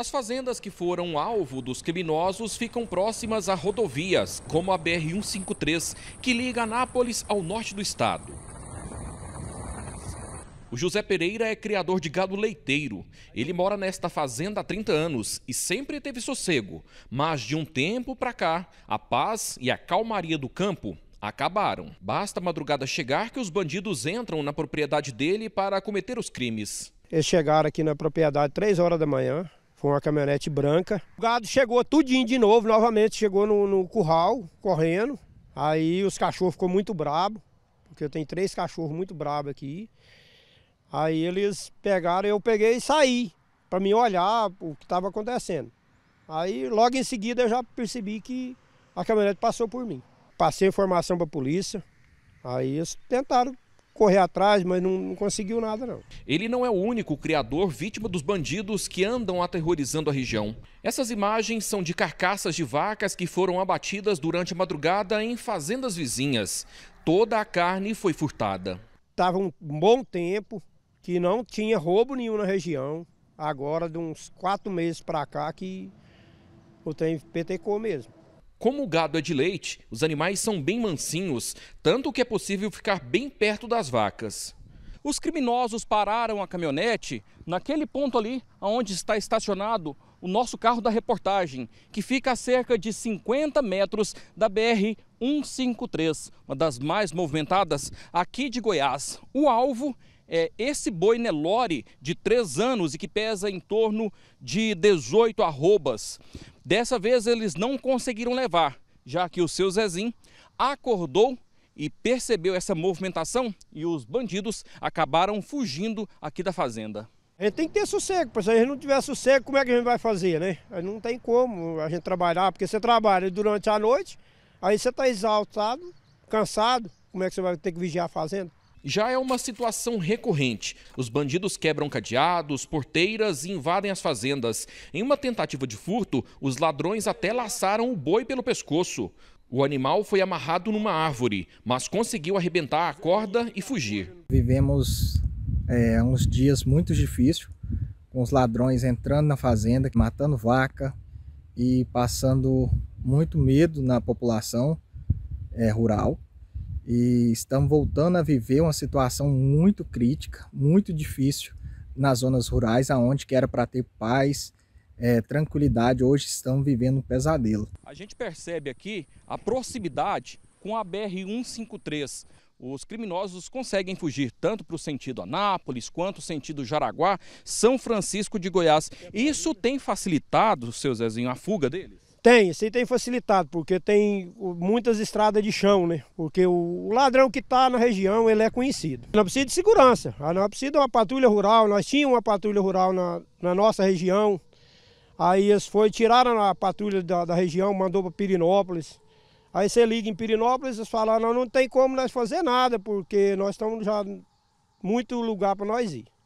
As fazendas que foram alvo dos criminosos ficam próximas a rodovias, como a BR-153, que liga Anápolis ao norte do estado. O José Pereira é criador de gado leiteiro. Ele mora nesta fazenda há 30 anos e sempre teve sossego. Mas de um tempo para cá, a paz e a calmaria do campo acabaram. Basta a madrugada chegar que os bandidos entram na propriedade dele para cometer os crimes. Eles chegaram aqui na propriedade 3 horas da manhã, foi uma caminhonete branca. O gado chegou tudinho de novo, novamente chegou no, no curral, correndo. Aí os cachorros ficou muito brabo, porque eu tenho três cachorros muito brabo aqui. Aí eles pegaram, eu peguei e saí para me olhar o que estava acontecendo. Aí logo em seguida eu já percebi que a caminhonete passou por mim. Passei informação para a polícia, aí eles tentaram correr atrás, mas não, não, conseguiu nada não. Ele não é o único criador vítima dos bandidos que andam aterrorizando a região. Essas imagens são de carcaças de vacas que foram abatidas durante a madrugada em fazendas vizinhas. Toda a carne foi furtada. Estava um bom tempo que não tinha roubo nenhum na região. Agora, de uns quatro meses para cá, que o trem petecou mesmo. Como o gado é de leite, os animais são bem mansinhos, tanto que é possível ficar bem perto das vacas. Os criminosos pararam a caminhonete naquele ponto ali onde está estacionado o nosso carro da reportagem, que fica a cerca de 50 metros da BR 153, uma das mais movimentadas aqui de Goiás. O alvo é esse boi Nelore de 3 anos e que pesa em torno de 18 arrobas. Dessa vez eles não conseguiram levar, já que o seu Zezinho acordou e percebeu essa movimentação e os bandidos acabaram fugindo aqui da fazenda. A gente tem que ter sossego, se a gente não tiver sossego, como é que a gente vai fazer, né? Não tem como a gente trabalhar, porque você trabalha durante a noite, aí você está exaltado, cansado, como é que você vai ter que vigiar a fazenda? já é uma situação recorrente. Os bandidos quebram cadeados, porteiras e invadem as fazendas. Em uma tentativa de furto, os ladrões até laçaram o boi pelo pescoço. O animal foi amarrado numa árvore, mas conseguiu arrebentar a corda e fugir. Vivemos é, uns dias muito difíceis, com os ladrões entrando na fazenda, matando vaca e passando muito medo na população é, rural e estamos voltando a viver uma situação muito crítica, muito difícil nas zonas rurais, aonde que era para ter paz, é, tranquilidade, hoje estamos vivendo um pesadelo. A gente percebe aqui a proximidade com a BR-153. Os criminosos conseguem fugir tanto para o sentido Anápolis quanto o sentido Jaraguá, São Francisco de Goiás. Isso tem facilitado, seu Zezinho, a fuga deles? Tem, isso aí tem facilitado, porque tem muitas estradas de chão, né? Porque o ladrão que está na região, ele é conhecido. Nós precisa de segurança, ah, nós precisa de uma patrulha rural, nós tínhamos uma patrulha rural na, na nossa região, aí eles foi, tiraram a patrulha da, da região, mandou para Pirinópolis. Aí você liga em Pirinópolis, eles falam, não, não tem como nós fazer nada, porque nós estamos já muito lugar para nós ir.